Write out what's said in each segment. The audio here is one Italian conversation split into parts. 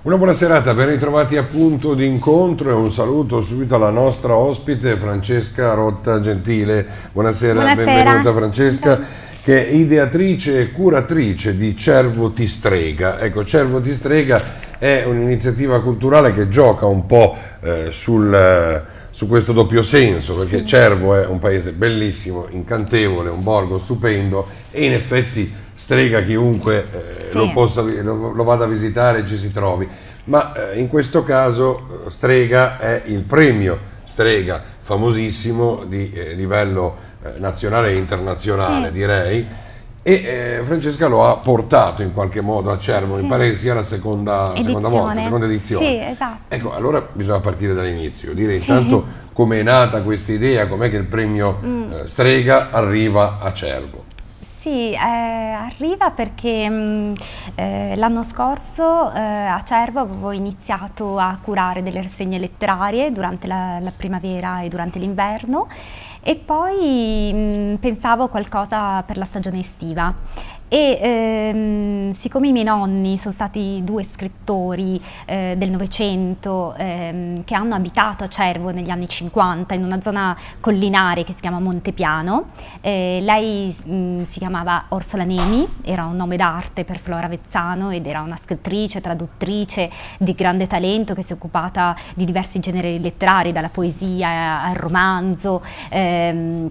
Una buona serata, ben ritrovati a punto d'incontro e un saluto subito alla nostra ospite Francesca Rotta Gentile. Buonasera, Buonasera. benvenuta Francesca. Buonasera che è ideatrice e curatrice di Cervo ti strega. Ecco, Cervo ti strega è un'iniziativa culturale che gioca un po' eh, sul su questo doppio senso, perché Cervo è un paese bellissimo, incantevole, un borgo stupendo e in effetti strega chiunque eh, sì. lo, possa, lo, lo, vada a visitare e ci si trovi. Ma eh, in questo caso eh, strega è il premio strega famosissimo di eh, livello eh, nazionale e internazionale, sì. direi e eh, Francesca lo ha portato in qualche modo a Cervo, sì. mi pare che sia la seconda, seconda volta, seconda edizione. Sì, esatto. Ecco, allora bisogna partire dall'inizio, dire intanto sì. come è nata questa idea, com'è che il premio mm. eh, Strega arriva a Cervo. Sì, eh, arriva perché mm, eh, l'anno scorso eh, a Cervo avevo iniziato a curare delle rassegne letterarie durante la, la primavera e durante l'inverno e poi mh, pensavo qualcosa per la stagione estiva e ehm, siccome i miei nonni sono stati due scrittori eh, del Novecento ehm, che hanno abitato a Cervo negli anni 50 in una zona collinare che si chiama Montepiano, eh, lei mh, mm, si chiamava Orsola Nemi, era un nome d'arte per Flora Vezzano ed era una scrittrice, traduttrice di grande talento che si è occupata di diversi generi letterari, dalla poesia al romanzo. Ehm,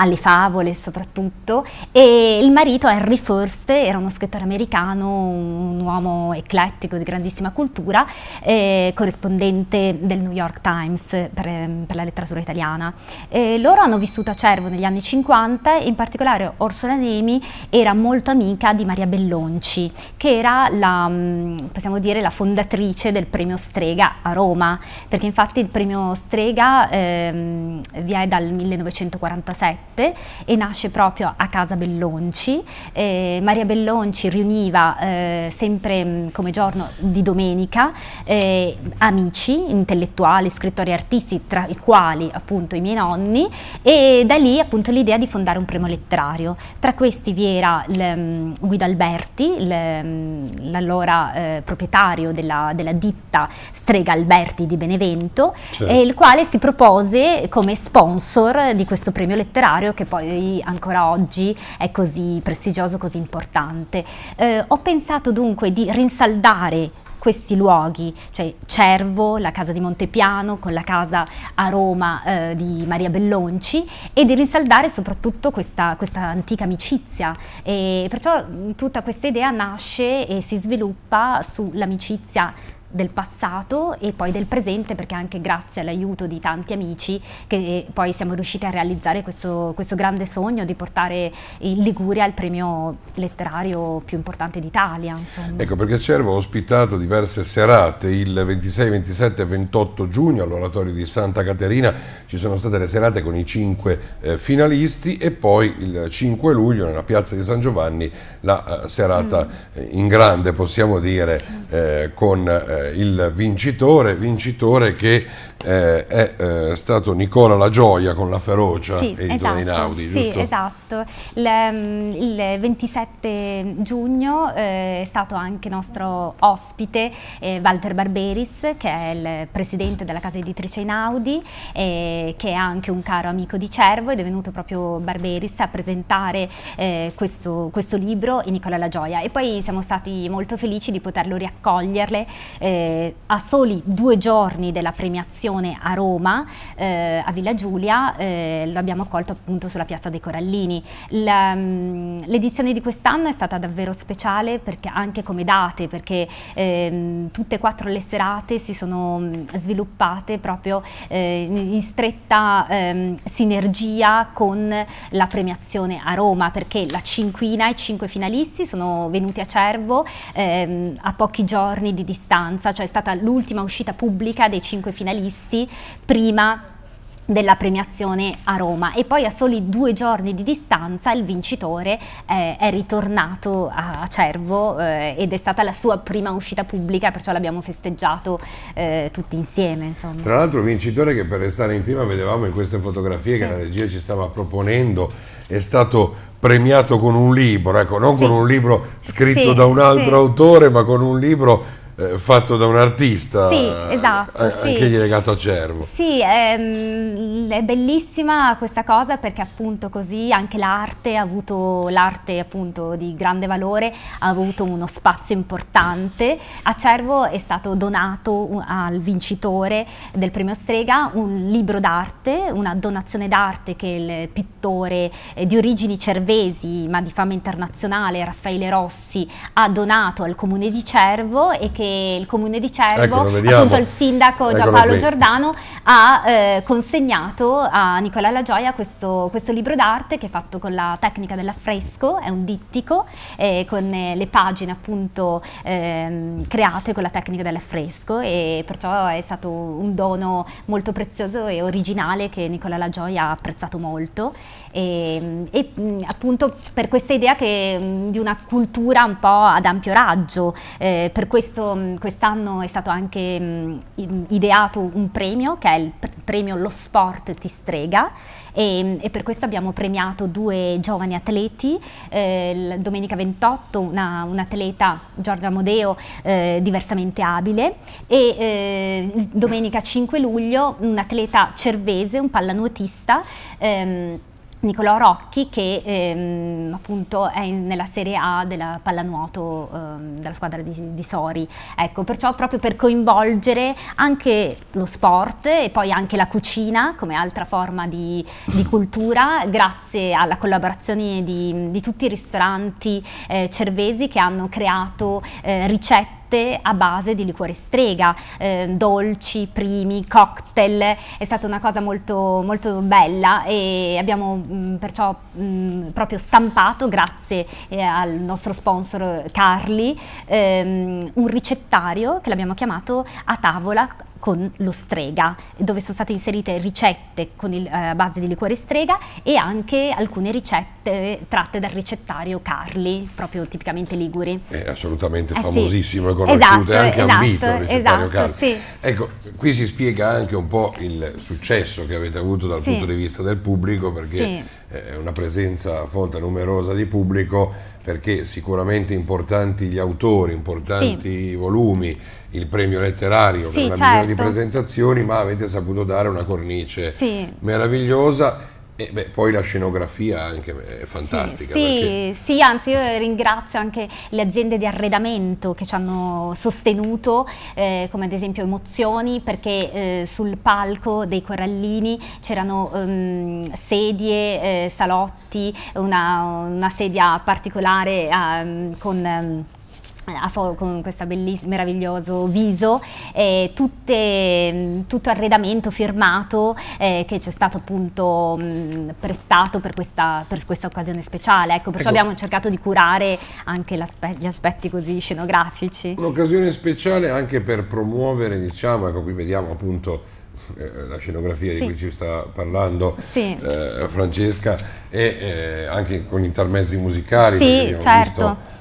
alle favole soprattutto, e il marito Henry Forste era uno scrittore americano, un uomo eclettico di grandissima cultura, eh, corrispondente del New York Times per, ehm, per la letteratura italiana. Eh, loro hanno vissuto a Cervo negli anni 50 e in particolare Orsola Nemi era molto amica di Maria Bellonci, che era la, mm, dire, la fondatrice del premio Strega a Roma, perché infatti il premio Strega eh, vi è dal 1947 1937 e nasce proprio a casa Bellonci. Eh, Maria Bellonci riuniva eh, sempre mm, come giorno di domenica eh, amici, intellettuali, scrittori e artisti, tra i quali appunto i miei nonni e da lì appunto l'idea di fondare un primo letterario. Tra questi vi era il, mm, Guido Alberti, mm, l'allora eh, proprietario della, della, ditta Strega Alberti di Benevento, certo. il quale si propose come sponsor di questo premio letterario universitario che poi ancora oggi è così prestigioso, così importante. Eh, ho pensato dunque di rinsaldare questi luoghi, cioè Cervo, la casa di Montepiano, con la casa a Roma eh, di Maria Bellonci e di rinsaldare soprattutto questa, questa antica amicizia. E perciò tutta questa idea nasce e si sviluppa sull'amicizia del passato e poi del presente perché anche grazie all'aiuto di tanti amici che poi siamo riusciti a realizzare questo, questo grande sogno di portare in Liguria al premio letterario più importante d'Italia. Ecco perché Cervo ha ospitato diverse serate il 26, 27 e 28 giugno all'oratorio di Santa Caterina ci sono state le serate con i cinque eh, finalisti e poi il 5 luglio nella piazza di San Giovanni la eh, serata mm. Eh, in grande possiamo dire eh, con eh, eh, il vincitore, vincitore che eh, è eh, stato Nicola La Gioia con la Ferocia sì, edito esatto, in giusto? Sì, esatto. Il, mm, il 27 giugno eh, è stato anche nostro ospite eh, Walter Barberis, che è il presidente della casa editrice Inaudi, Audi, eh, che è anche un caro amico di Cervo ed è venuto proprio Barberis a presentare questo, questo libro e Nicola La Gioia. E poi siamo stati molto felici di poterlo riaccoglierle eh, a soli due giorni della premiazione a Roma, eh, a Villa Giulia, eh, l'abbiamo accolto appunto sulla Piazza dei Corallini. Mm, l'edizione di quest'anno è stata davvero speciale perché, anche come date, perché ehm, tutte e quattro le serate si sono mm, sviluppate proprio eh, in stretta ehm, sinergia con la premiazione a Roma, perché la cinquina e cinque finalisti sono venuti a Cervo ehm, a pochi giorni di distanza sostanza, cioè è stata l'ultima uscita pubblica dei cinque finalisti prima della premiazione a Roma e poi a soli due giorni di distanza il vincitore eh, è ritornato a Cervo eh, ed è stata la sua prima uscita pubblica perciò l'abbiamo festeggiato eh, tutti insieme insomma. tra l'altro vincitore che per restare in tema vedevamo in queste fotografie sì. che la regia ci stava proponendo è stato premiato con un libro ecco non sì. con un libro scritto sì, da un altro autore ma con un libro eh, fatto da un artista. Sì, esatto. Eh, sì. Anchegli legato a Cervo. Sì, ehm, è bellissima questa cosa perché appunto così anche l'arte ha avuto, l'arte appunto di grande valore, ha avuto uno spazio importante. A Cervo è stato donato al vincitore del premio Strega un libro d'arte, una donazione d'arte che il pittore eh, di origini cervesi ma di fama internazionale Raffaele Rossi ha donato al comune di Cervo e che il comune di Cervo, ecco, appunto il sindaco Giampaolo Giordano, ha eh, consegnato a Nicola La Gioia questo, questo libro d'arte che è fatto con la tecnica dell'affresco, è un dittico eh, con eh, le pagine appunto eh, create con la tecnica dell'affresco e perciò è stato un dono molto prezioso e originale che Nicola La Gioia ha apprezzato molto ehm, e, e mm, appunto per questa idea che, mm, di una cultura un po' ad ampio raggio, eh, per questo Mm, quest'anno è stato anche mh, mm, ideato un premio che è il premio Lo Sport ti strega e, mm, e per questo abbiamo premiato due giovani atleti, eh, domenica 28 una, un'atleta Giorgia Modeo eh, diversamente abile e eh, domenica 5 luglio un atleta cervese, un pallanuotista ehm, Nicolò Rocchi che ehm, appunto è nella Serie A della pallanuoto ehm, della squadra di, di, Sori. Ecco, perciò proprio per coinvolgere anche lo sport e poi anche la cucina come altra forma di, di cultura, grazie alla collaborazione di, di tutti i ristoranti eh, cervesi che hanno creato eh, ricette tutte a base di liquore strega, eh, dolci, primi, cocktail, è stata una cosa molto, molto bella e abbiamo mh, mm, perciò mh, mm, proprio stampato, grazie eh, al nostro sponsor Carli, ehm, un ricettario che l'abbiamo chiamato a tavola con lo strega, dove sono state inserite ricette con il, eh, base di liquore strega e anche alcune ricette tratte dal ricettario Carli, proprio tipicamente liguri. È assolutamente eh, famosissimo sì. e esatto, conosciuto, esatto, anche esatto, ambito il ricettario esatto, Carli. Sì. Ecco, qui si spiega anche un po' il successo che avete avuto dal sì. punto di vista del pubblico, perché eh, una presenza folta numerosa di pubblico perché sicuramente importanti gli autori, importanti i volumi, il premio letterario sì, per una certo. di presentazioni, ma avete saputo dare una cornice sì. meravigliosa eh beh, poi la scenografia anche è fantastica. Sì, perché... sì, anzi io ringrazio anche le aziende di arredamento che ci hanno sostenuto, eh, come ad esempio Emozioni, perché eh, sul palco dei Corallini c'erano um, sedie, eh, salotti, una, una, sedia particolare um, con... Um, con questo meraviglioso viso, eh, tutte, tutto arredamento firmato eh, che ci è stato appunto mh, prestato per questa, per questa, occasione speciale, ecco, perciò ecco. abbiamo cercato di curare anche aspe gli aspetti così scenografici. Un'occasione speciale anche per promuovere, diciamo, ecco qui vediamo appunto eh, la scenografia sì. di cui ci sta parlando sì. Eh, Francesca e eh, anche con intermezzi musicali. Sì, certo. Visto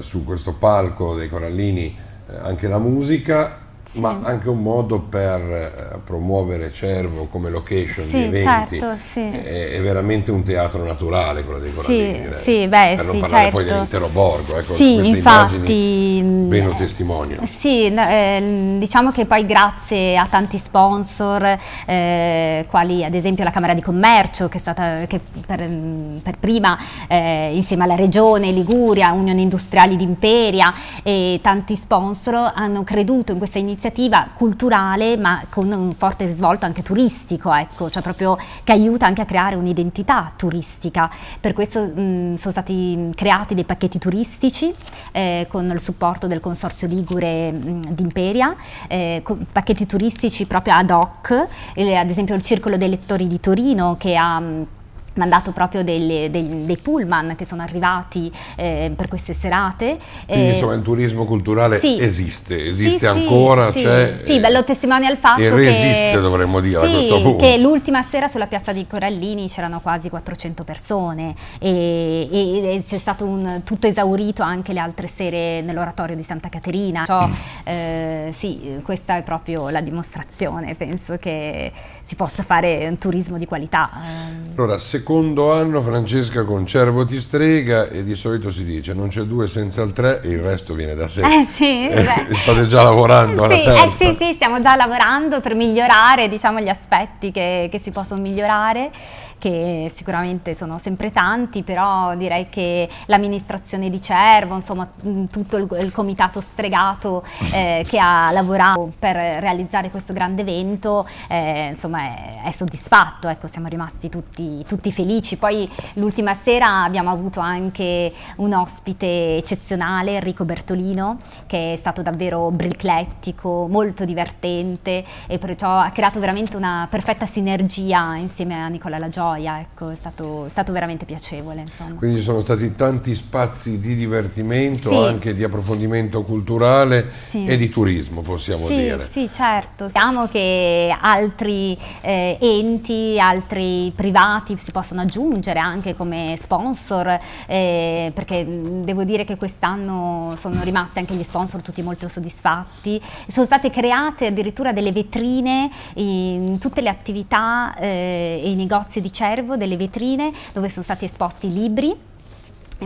su questo palco dei Corallini eh, anche la musica sì. ma anche un modo per eh, promuovere Cervo come location sì, di eventi. Certo, sì. è, è, veramente un teatro naturale quello dei Corallini. Sì, eh. sì, beh, per non parlare certo. poi dell'intero borgo, ecco, sì, infatti, mm, ben lo testimoniano. Sì, eh, diciamo che poi grazie a tanti sponsor, eh, quali ad esempio la Camera di Commercio, che è stata che per, mm, per, prima eh, insieme alla Regione Liguria, Unione Industriali d'Imperia e tanti sponsor hanno creduto in questa iniziativa iniziativa culturale ma con un forte svolto anche turistico, ecco, cioè proprio che aiuta anche a creare un'identità turistica. Per questo mh, sono stati creati dei pacchetti turistici eh, con il supporto del Consorzio Ligure d'Imperia, eh, pacchetti turistici proprio ad hoc, eh, ad esempio il Circolo dei Lettori di Torino che ha mandato proprio delle, dei, dei, pullman che sono arrivati eh, per queste serate. Quindi eh, insomma il turismo culturale sì. esiste, esiste sì, ancora. Sì, cioè, sì. Eh, bello testimone al fatto e resiste, che... resiste dovremmo dire a questo punto. che l'ultima sera sulla piazza di Corallini c'erano quasi 400 persone e, e, e c'è stato un, tutto esaurito anche le altre sere nell'oratorio di Santa Caterina. Ciò, mm. Eh, sì, questa è proprio la dimostrazione, penso che si possa fare un turismo di qualità. Ehm. Allora, se secondo anno Francesca con Cervo ti strega e di solito si dice non c'è due senza il tre e il resto viene da sé. Eh sì, eh, state già lavorando Alla sì, eh sì, sì, stiamo già lavorando per migliorare diciamo, gli aspetti che, che si possono migliorare che sicuramente sono sempre tanti, però direi che l'amministrazione di Cervo, insomma mm, tutto il, il comitato stregato eh, che ha lavorato per realizzare questo grande evento, eh, insomma è, è soddisfatto, ecco, siamo rimasti tutti, tutti felici. Poi l'ultima sera abbiamo avuto anche un ospite eccezionale, Enrico Bertolino, che è stato davvero briclettico, molto divertente e perciò ha creato veramente una perfetta sinergia insieme a Nicola Lagioia gioia, ecco, è, stato, è stato, veramente piacevole. Insomma. Quindi ci sono stati tanti spazi di divertimento, sì. anche di approfondimento culturale sì. e di turismo, possiamo sì, dire. Sì, certo. Speriamo che altri eh, enti, altri privati si possano aggiungere anche come sponsor, eh, perché devo dire che quest'anno sono rimasti anche gli sponsor tutti molto soddisfatti. Sono state create addirittura delle vetrine in tutte le attività eh, e i negozi di diciamo, Cervo delle vetrine dove sono stati esposti libri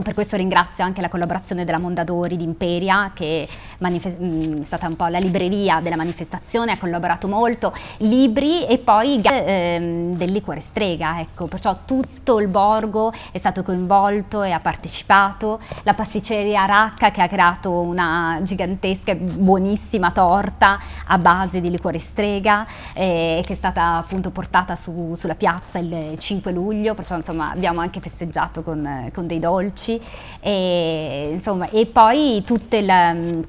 per questo ringrazio anche la collaborazione della Mondadori di Imperia, che mm, è stata un po' la libreria della manifestazione, ha collaborato molto, libri e poi ehm, del liquore strega, ecco, perciò tutto il borgo è stato coinvolto e ha partecipato, la pasticceria Racca che ha creato una gigantesca e buonissima torta a base di liquore strega eh, che è stata appunto portata su, sulla piazza il 5 luglio, perciò insomma abbiamo anche festeggiato con, con dei dolci amici e, insomma, e poi tutte le mm,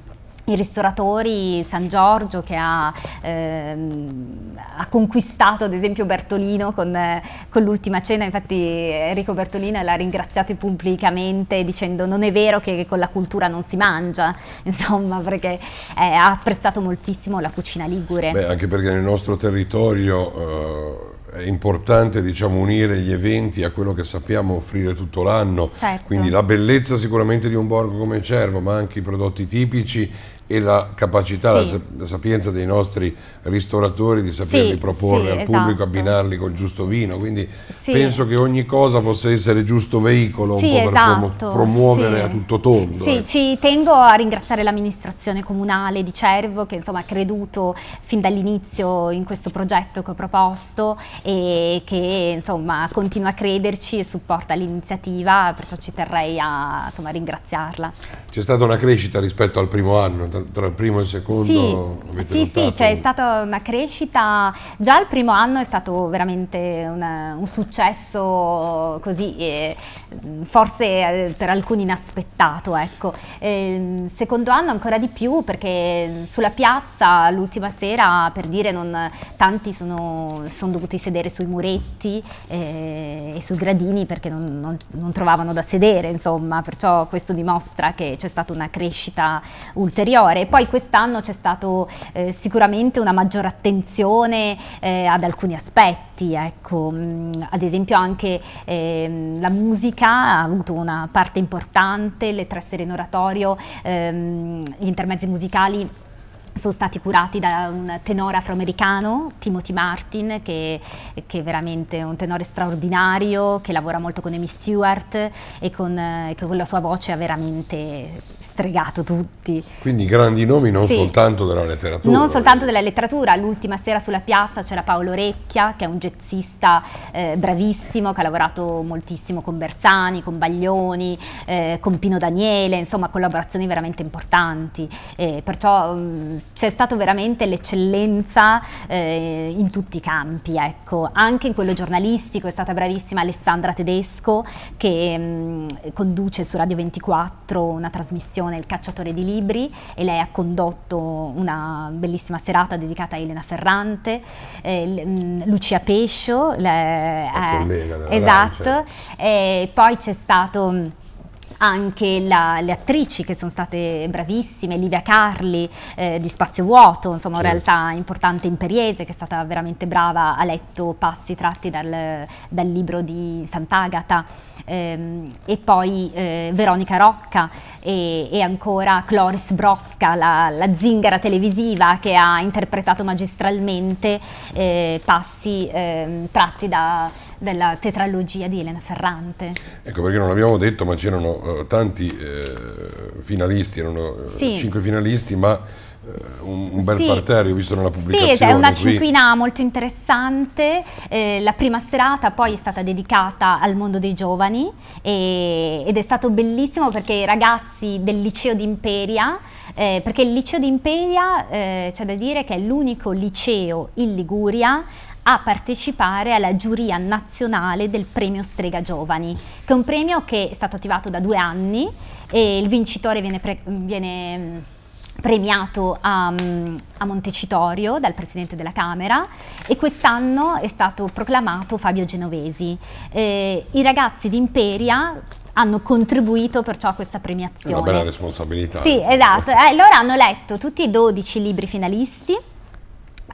i ristoratori San Giorgio che ha, ehm, ha conquistato ad esempio Bertolino con, eh, con l'ultima cena, infatti Enrico Bertolino l'ha ringraziato pubblicamente dicendo non è vero che con la cultura non si mangia, insomma perché eh, ha apprezzato moltissimo la cucina ligure. Beh, anche perché nel nostro territorio... Eh è importante diciamo, unire gli eventi a quello che sappiamo offrire tutto l'anno, certo. quindi la bellezza sicuramente di un borgo come Cervo, ma anche i prodotti tipici e la capacità, sì. la sapienza dei nostri ristoratori di saperli sì, proporre sì, al esatto. pubblico, abbinarli col giusto vino, quindi penso che ogni cosa possa essere giusto veicolo esatto. per promuovere a tutto tondo. Sì, eh. ci tengo a ringraziare l'amministrazione comunale di Cervo che insomma ha creduto fin dall'inizio in questo progetto che ho proposto e che insomma continua a crederci e supporta l'iniziativa, perciò ci terrei a insomma, ringraziarla. C'è stata una crescita rispetto al primo anno, tra il primo e il secondo? Sì, sì, sì c'è cioè, stata una crescita, già il primo anno è stato veramente una, un successo così, mm, eh, forse per alcuni inaspettato, ecco. Eh, secondo anno ancora di più perché sulla piazza l'ultima sera, per dire, non, tanti sono, sono, dovuti sedere sui muretti eh, e sui gradini perché non, non, non trovavano da sedere, insomma, perciò questo dimostra che c'è stata una crescita ulteriore migliore. Poi quest'anno c'è stata eh, sicuramente una maggiore attenzione eh, ad alcuni aspetti, ecco. Mm, ad esempio anche eh, la musica ha avuto una parte importante, le tre sere in oratorio, ehm, gli intermezzi musicali sono stati curati da un tenore afroamericano, Timothy Martin, che, che, è veramente un tenore straordinario, che lavora molto con Amy Stewart e con, eh, che con la sua voce ha veramente stregato tutti. Quindi grandi nomi non sì. soltanto della letteratura. Non soltanto della letteratura, l'ultima sera sulla piazza c'era Paolo Orecchia, che è un jazzista eh, bravissimo che ha lavorato moltissimo con Bersani, con Baglioni, eh, con Pino Daniele, insomma collaborazioni veramente importanti, eh, perciò mm, c'è stata veramente l'eccellenza eh, in tutti i campi, ecco. anche in quello giornalistico è stata bravissima Alessandra Tedesco che mh, mm, conduce su Radio 24 una trasmissione edizione Il cacciatore di libri e lei ha condotto una bellissima serata dedicata a Elena Ferrante, eh, mm, Lucia Pescio, le, eh, esatto, e poi c'è stato mm, anche la, le attrici che sono state bravissime, Livia Carli eh, di Spazio Vuoto, insomma certo. realtà importante in Periese che è stata veramente brava, ha letto passi tratti dal, dal libro di Sant'Agata ehm, e poi eh, Veronica Rocca e, e, ancora Cloris Brosca, la, la, zingara televisiva che ha interpretato magistralmente eh, passi ehm, tratti da della tetralogia di Elena Ferrante. Ecco perché non l'abbiamo detto, ma c'erano uh, tanti uh, finalisti, erano eh, sì. cinque finalisti, ma un, bel sì. parterre, ho visto nella pubblicazione. Sì, è una cinquina molto interessante. Eh, la prima serata poi è stata dedicata al mondo dei giovani e, ed è stato bellissimo perché i ragazzi del liceo di Imperia eh, perché il liceo di Imperia eh, c'è da dire che è l'unico liceo in Liguria a partecipare alla giuria nazionale del premio Strega Giovani, che è un premio che è stato attivato da due anni e il vincitore viene, pre viene mm, premiato a, mm, a, Montecitorio dal Presidente della Camera e quest'anno è stato proclamato Fabio Genovesi. Eh, I ragazzi di Imperia hanno contribuito perciò a questa premiazione. È una bella responsabilità. Sì, esatto. Eh, loro hanno letto tutti i 12 libri finalisti,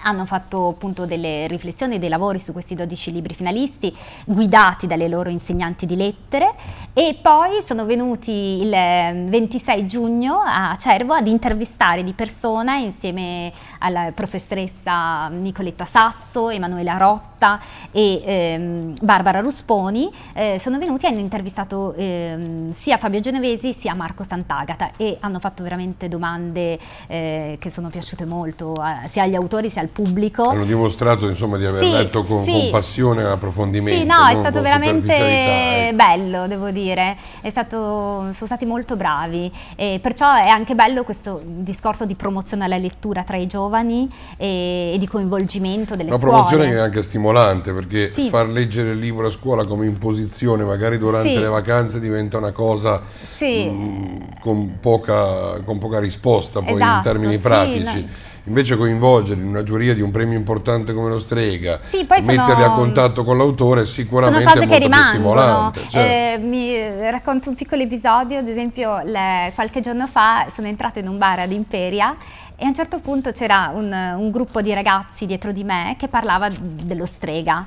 hanno fatto appunto delle riflessioni, dei lavori su questi 12 libri finalisti guidati dalle loro insegnanti di lettere e poi sono venuti il 26 ehm, giugno a Cervo ad intervistare di persona insieme alla professoressa Nicoletta Sasso, Emanuela Rotta e ehm, Barbara Rusponi, eh, sono venuti e hanno intervistato ehm, sia Fabio Genovesi sia Marco Sant'Agata e hanno fatto veramente domande eh, che sono piaciute molto a, eh, sia agli autori sia al pubblico. Hanno dimostrato insomma, di aver sì, letto con, sì. con passione e approfondimento. Sì, no, è stato veramente ecco. bello, devo dire. Stato, sono stati molto bravi. E perciò è anche bello questo discorso di promozione alla lettura tra i giovani e, e di coinvolgimento delle Una scuole. Una promozione che è anche stimolante perché sì. far leggere il libro a scuola come imposizione magari durante le vacanze diventa una cosa mh, mm, con, poca, con, poca, risposta poi esatto, in termini pratici. No invece coinvolgere in una giuria di un premio importante come lo Strega, sì, metterli sono, a contatto con l'autore sicuramente sono cose è molto che rimangono. Cioè. Eh, certo. mi eh, racconto un piccolo episodio, ad esempio le, qualche giorno fa sono entrato in un bar ad Imperia e a un certo punto c'era un, un gruppo di ragazzi dietro di me che parlava dello Strega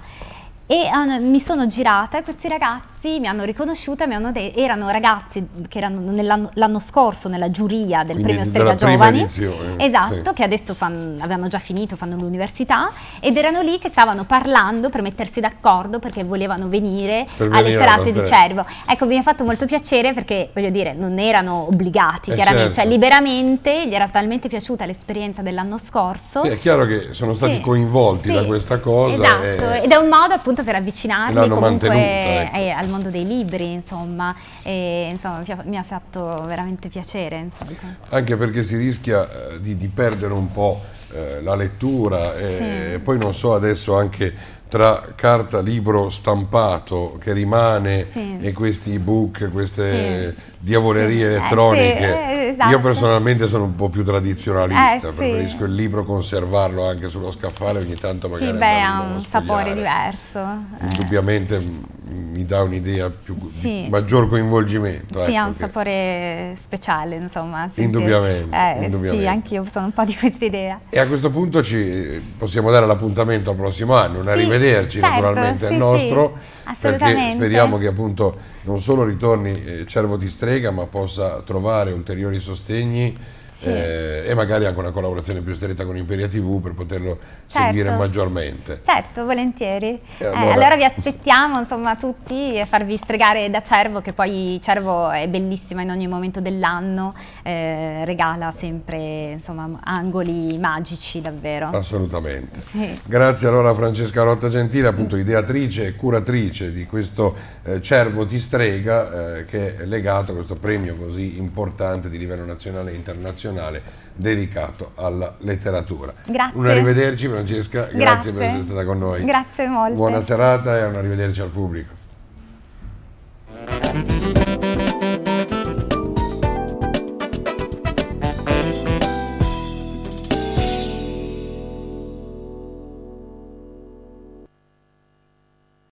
e uh, mi sono girata e questi ragazzi ragazzi mi hanno riconosciuta, mi hanno detto, erano ragazzi che erano l'anno scorso nella giuria del Quindi premio Stella Giovani, edizione, esatto, sì. che adesso avevano già finito, fanno l'università, ed erano lì che stavano parlando per mettersi d'accordo perché volevano venire per alle serate di Cervo. Ecco, mi ha fatto molto piacere perché, voglio dire, non erano obbligati, eh chiaramente, certo. cioè liberamente, gli era talmente piaciuta l'esperienza dell'anno scorso. Sì, è chiaro che sono stati sì. coinvolti da questa cosa. Esatto, e... ed è un modo appunto per avvicinarli comunque ecco. eh, al mondo mondo dei libri, insomma, e, insomma mi ha fatto veramente piacere. Insomma. Anche perché si rischia eh, di, di perdere un po' eh, la lettura e sì. poi non so adesso anche tra carta, libro stampato che rimane sì. e questi ebook, queste sì. diavolerie eh, elettroniche. Eh, esatto. Io personalmente sono un po' più tradizionalista, eh, preferisco il libro conservarlo anche sullo scaffale ogni tanto magari. Sì, beh, ha un sapore diverso. Indubbiamente mi dà un'idea più sì. maggior coinvolgimento. Sì, ecco, ha un sapore speciale, insomma. Indubbiamente, eh, indubbiamente. Sì, anch'io sono un po' di questa idea. E a questo punto ci possiamo dare l'appuntamento al prossimo anno, un sì, arrivederci certo, naturalmente sì, al nostro, sì, perché speriamo che appunto non solo ritorni eh, Cervo di Strega, ma possa trovare ulteriori sostegni eh, e magari anche una collaborazione più stretta con Imperia TV per poterlo certo. seguire maggiormente. Certo, volentieri. Eh, allora... Eh, allora... vi aspettiamo insomma tutti a farvi stregare da Cervo che poi Cervo è bellissima in ogni momento dell'anno, eh, regala sempre insomma angoli magici davvero. Assolutamente. Sì. Grazie allora a Francesca Rotta Gentile, appunto ideatrice e curatrice di questo eh, Cervo ti strega che è legato a questo premio così importante di livello nazionale e internazionale nazionale dedicato alla letteratura. Grazie. Un arrivederci Francesca, grazie, grazie per essere stata con noi. Grazie molto. Buona serata e un arrivederci al pubblico.